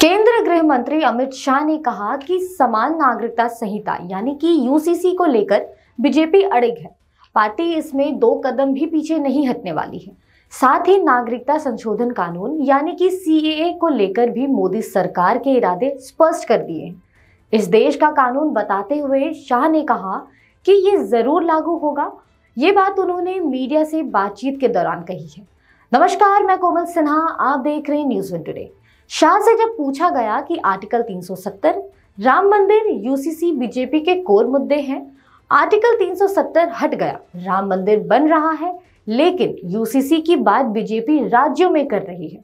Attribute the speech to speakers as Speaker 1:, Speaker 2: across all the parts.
Speaker 1: केंद्र गृह मंत्री अमित शाह ने कहा कि समान नागरिकता संहिता यानी कि यूसीसी को लेकर बीजेपी अड़िग है पार्टी इसमें दो कदम भी पीछे नहीं हटने वाली है साथ ही नागरिकता संशोधन कानून यानी कि सीएए को लेकर भी मोदी सरकार के इरादे स्पष्ट कर दिए हैं इस देश का कानून बताते हुए शाह ने कहा कि ये जरूर लागू होगा ये बात उन्होंने मीडिया से बातचीत के दौरान कही है नमस्कार मैं कोमल सिन्हा आप देख रहे हैं न्यूज वन टुडे शाह से जब पूछा गया कि आर्टिकल 370 राम मंदिर यूसीसी बीजेपी के कोर मुद्दे हैं आर्टिकल 370 हट गया राम मंदिर बन रहा है लेकिन यूसीसी की बात बीजेपी राज्यों में कर रही है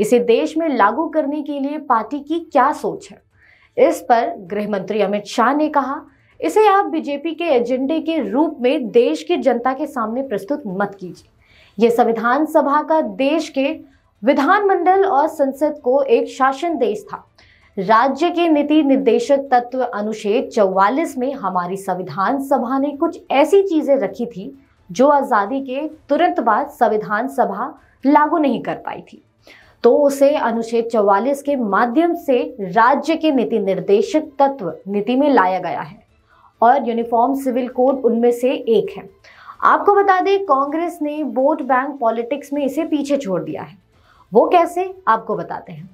Speaker 1: इसे देश में लागू करने के लिए पार्टी की क्या सोच है इस पर गृह मंत्री अमित शाह ने कहा इसे आप बीजेपी के एजेंडे के रूप में देश की जनता के सामने प्रस्तुत मत कीजिए यह संविधान सभा का देश के विधानमंडल और संसद को एक शासन देश था राज्य के नीति निर्देशक तत्व अनुच्छेद 44 में हमारी संविधान सभा ने कुछ ऐसी चीजें रखी थी जो आज़ादी के तुरंत बाद संविधान सभा लागू नहीं कर पाई थी तो उसे अनुच्छेद 44 के माध्यम से राज्य के नीति निर्देशक तत्व नीति में लाया गया है और यूनिफॉर्म सिविल कोड उनमें से एक है आपको बता दें कांग्रेस ने वोट बैंक पॉलिटिक्स में इसे पीछे छोड़ दिया है वो कैसे आपको बताते हैं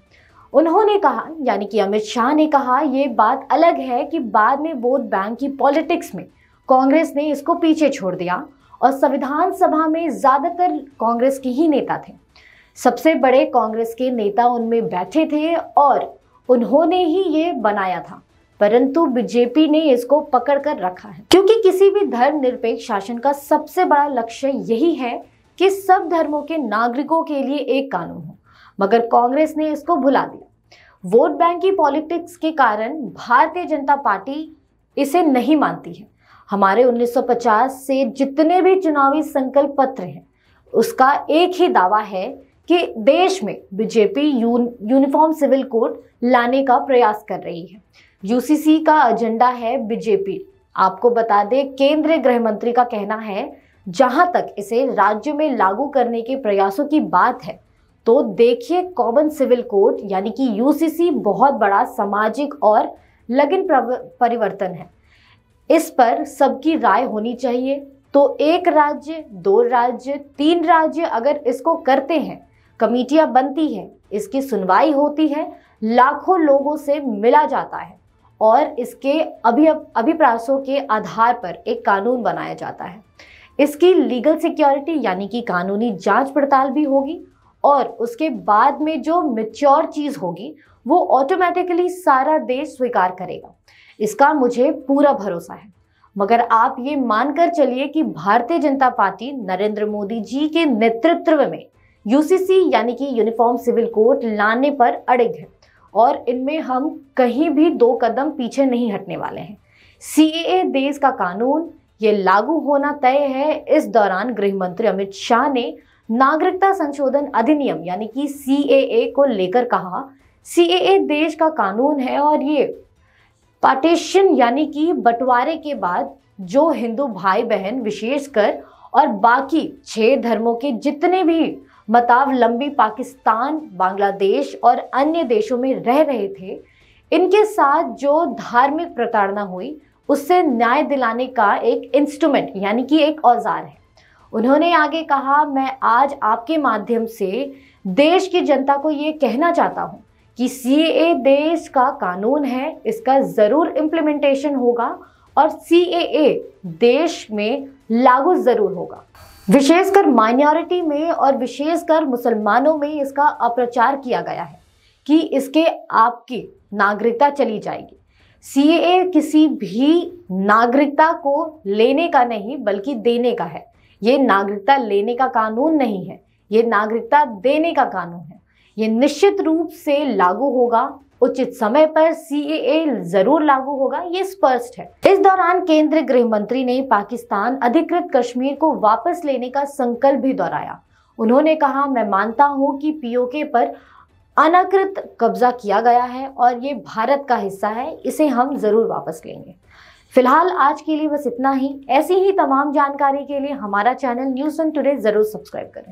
Speaker 1: उन्होंने कहा यानी कि अमित शाह ने कहा ये बात अलग है कि बाद में वोट बैंक की पॉलिटिक्स में कांग्रेस ने इसको पीछे छोड़ दिया और संविधान सभा में ज़्यादातर कांग्रेस के ही नेता थे सबसे बड़े कांग्रेस के नेता उनमें बैठे थे और उन्होंने ही ये बनाया था परंतु बीजेपी ने इसको पकड़ कर रखा है क्योंकि किसी भी धर्मनिरपेक्ष शासन का सबसे बड़ा लक्ष्य यही है कि सब धर्मों के नागरिकों के लिए एक कानून हो मगर कांग्रेस ने इसको भुला दिया वोट बैंक की पॉलिटिक्स के कारण भारतीय जनता पार्टी इसे नहीं मानती है हमारे 1950 से जितने भी चुनावी संकल्प पत्र हैं उसका एक ही दावा है कि देश में बीजेपी यूनिफॉर्म सिविल कोड लाने का प्रयास कर रही है यूसीसी का एजेंडा है बीजेपी आपको बता दें केंद्रीय गृह मंत्री का कहना है जहां तक इसे राज्य में लागू करने के प्रयासों की बात है तो देखिए कॉमन सिविल कोड यानी कि यूसीसी बहुत बड़ा सामाजिक और लगिन परिवर्तन है इस पर सबकी राय होनी चाहिए तो एक राज्य दो राज्य तीन राज्य अगर इसको करते हैं कमेटियां बनती हैं इसकी सुनवाई होती है लाखों लोगों से मिला जाता है और इसके अभि अभिप्रासों के आधार पर एक कानून बनाया जाता है इसकी लीगल सिक्योरिटी यानी कि कानूनी जांच पड़ताल भी होगी और उसके बाद में जो मेच्योर चीज़ होगी वो ऑटोमेटिकली सारा देश स्वीकार करेगा इसका मुझे पूरा भरोसा है मगर आप ये मानकर चलिए कि भारतीय जनता पार्टी नरेंद्र मोदी जी के नेतृत्व में यूसीसी यानी कि यूनिफॉर्म सिविल कोड लाने पर अड़िग है और इनमें हम कहीं भी दो कदम पीछे नहीं हटने वाले हैं सी देश का कानून ये लागू होना तय है इस दौरान गृह मंत्री अमित शाह ने नागरिकता संशोधन अधिनियम यानी कि सी को लेकर कहा सी देश का कानून है और ये पार्टीशन यानी कि बंटवारे के बाद जो हिंदू भाई बहन विशेषकर और बाकी छह धर्मों के जितने भी मतावलंबी पाकिस्तान बांग्लादेश और अन्य देशों में रह रहे थे इनके साथ जो धार्मिक प्रताड़ना हुई उससे न्याय दिलाने का एक इंस्ट्रूमेंट यानी कि एक औजार है उन्होंने आगे कहा मैं आज आपके माध्यम से देश की जनता को ये कहना चाहता हूँ कि सी ए देश का कानून है इसका ज़रूर इम्प्लीमेंटेशन होगा और सी ए देश में लागू ज़रूर होगा विशेषकर माइनॉरिटी में और विशेषकर मुसलमानों में इसका अप्रचार किया गया है कि इसके आपकी नागरिकता चली जाएगी सीएए किसी भी नागरिकता को लेने का नहीं बल्कि देने का है ये नागरिकता लेने का कानून नहीं है ये नागरिकता देने का कानून है ये निश्चित रूप से लागू होगा उचित समय पर सी जरूर लागू होगा ये स्पष्ट है इस दौरान केंद्रीय गृह मंत्री ने पाकिस्तान अधिकृत कश्मीर को वापस लेने का संकल्प भी दोहराया उन्होंने कहा मैं मानता हूं कि पीओके पर अनाकृत कब्जा किया गया है और ये भारत का हिस्सा है इसे हम ज़रूर वापस लेंगे फिलहाल आज के लिए बस इतना ही ऐसी ही तमाम जानकारी के लिए हमारा चैनल न्यूज़ ऑन टुडे ज़रूर सब्सक्राइब करें